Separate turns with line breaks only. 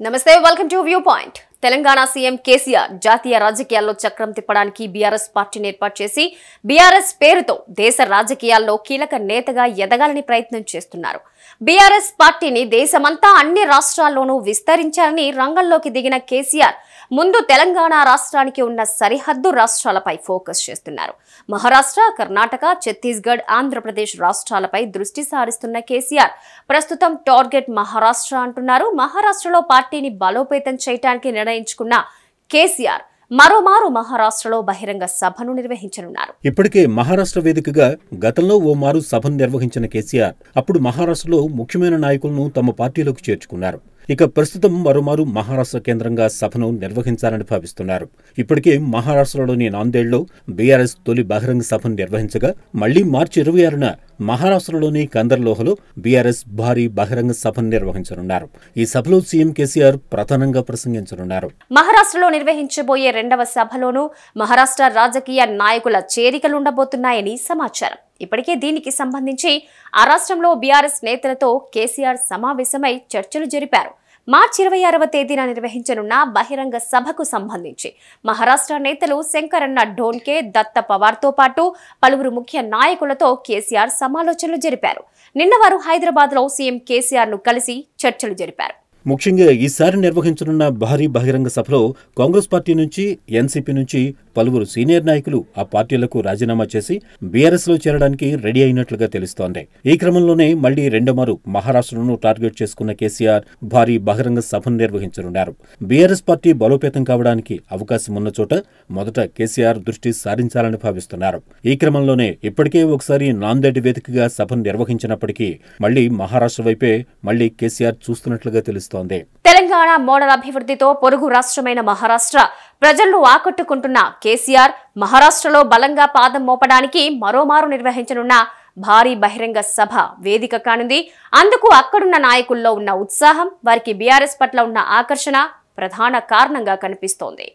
Namaste, welcome to Viewpoint. Telangana CM KCR జాతీయ రాజకీయాల్లో చక్రం తిప్పడానికి బీఆర్ఎస్ పార్టీని ఏర్పాటు చేసి బీఆర్ఎస్ పేరుతో దేశ రాజకీయాల్లో కీలక నేతగా ఎదగాలని ప్రయత్నం చేస్తున్నారు బీఆర్ఎస్ పార్టీని దేశమంతా అన్ని రాష్ట్రాల్లోనూ విస్తరించాలని రంగంలోకి దిగిన కేసీఆర్ ముందు తెలంగాణ రాష్ట్రానికి ఉన్న సరిహద్దు రాష్ట్రాలపై ఫోకస్ చేస్తున్నారు మహారాష్ట్ర కర్ణాటక ఛత్తీస్గఢ్ ఆంధ్రప్రదేశ్ రాష్ట్రాలపై దృష్టి సారిస్తున్న కేసీఆర్ ప్రస్తుతం టార్గెట్ మహారాష్ట్ర అంటున్నారు మహారాష్ట్రలో పార్టీని బలోపేతం చేయడానికి నిర్ణయం నిర్ణయించుకున్న కేసీఆర్ మరోమారు మహారాష్ట్రలో బహిరంగ సభను నిర్వహించనున్నారు
ఇప్పటికే మహారాష్ట్ర వేదికగా గతంలో ఓ మారు సభను నిర్వహించిన కేసీఆర్ అప్పుడు మహారాష్ట్రలో ముఖ్యమైన నాయకులను తమ పార్టీలోకి చేర్చుకున్నారు ఇక ప్రస్తుతం మరోమారు మహారాష్ట్ర కేంద్రంగా సభను నిర్వహించాలని భావిస్తున్నారు ఇప్పటికే మహారాష్ట్రలోని నాందేడ్లో బీఆర్ఎస్ తొలి బహిరంగ సభను నిర్వహించగా మళ్లీ మార్చి ఇరవై ఆరున మహారాష్ట్రలోని కందర్లోహలో బీఆర్ఎస్ భారీ బహిరంగ సభను నిర్వహించనున్నారు ఈ సభలో సీఎం కేసీఆర్ ప్రధానంగా ప్రసంగించనున్నారు
మహారాష్ట్రలో నిర్వహించబోయే రెండవ సభలోనూ మహారాష్ట్ర రాజకీయ నాయకుల చేరికలుండబోతున్నాయని సమాచారం ఇప్పటికే దీనికి సంబంధించి ఆ రాష్ట్రంలో బీఆర్ఎస్ నేతలతో కేసీఆర్ సమావేశమై చర్చలు జరిపారు మార్చి ఇరవై ఆరవ తేదీన నిర్వహించనున్న బహిరంగ సభకు సంబంధించి మహారాష్ట్ర నేతలు శంకరన్న ఢోన్కే దత్త పవార్తో పాటు పలువురు ముఖ్య నాయకులతో కేసీఆర్ సమాలోచనలు జరిపారు నిన్న వారు హైదరాబాద్లో సీఎం కేసీఆర్ను కలిసి చర్చలు జరిపారు
ముఖ్యంగా ఈసారి నిర్వహించనున్న భారీ బహిరంగ సభలో కాంగ్రెస్ పార్టీ నుంచి ఎన్సీపీ నుంచి పలువురు సీనియర్ నాయకులు ఆ పార్టీలకు రాజీనామా చేసి లో చేరడానికి రెడీ అయినట్లుగా తెలుస్తోంది ఈ క్రమంలోనే మళ్లీ రెండోమారు మహారాష్ట్రను టార్గెట్ చేసుకున్న కేసీఆర్ భారీ బహిరంగ సభను నిర్వహించనున్నారు బీఆర్ఎస్ పార్టీ బలోపేతం కావడానికి అవకాశం ఉన్న చోట మొదట కేసీఆర్ దృష్టి సారించాలని భావిస్తున్నారు ఈ క్రమంలోనే ఇప్పటికే ఒకసారి నాందేడ్ వేదికగా సభను నిర్వహించినప్పటికీ మళ్లీ మహారాష్ట్ర వైపే మళ్లీ కేసీఆర్ చూస్తున్నట్లుగా తెలుస్తుంది కనిపిస్తోంది
తెలంగాణ మోడల్ అభివృద్ధితో పొరుగు రాష్ట్రమైన మహారాష్ట్ర ప్రజలను ఆకట్టుకుంటున్న కేసీఆర్ మహారాష్ట్రలో బలంగా పాదం మోపడానికి మరోమారు నిర్వహించనున్న భారీ బహిరంగ సభ వేదిక కానుంది అందుకు అక్కడున్న నాయకుల్లో ఉన్న ఉత్సాహం వారికి బీఆర్ఎస్ పట్ల ఉన్న ఆకర్షణ ప్రధాన కారణంగా కనిపిస్తోంది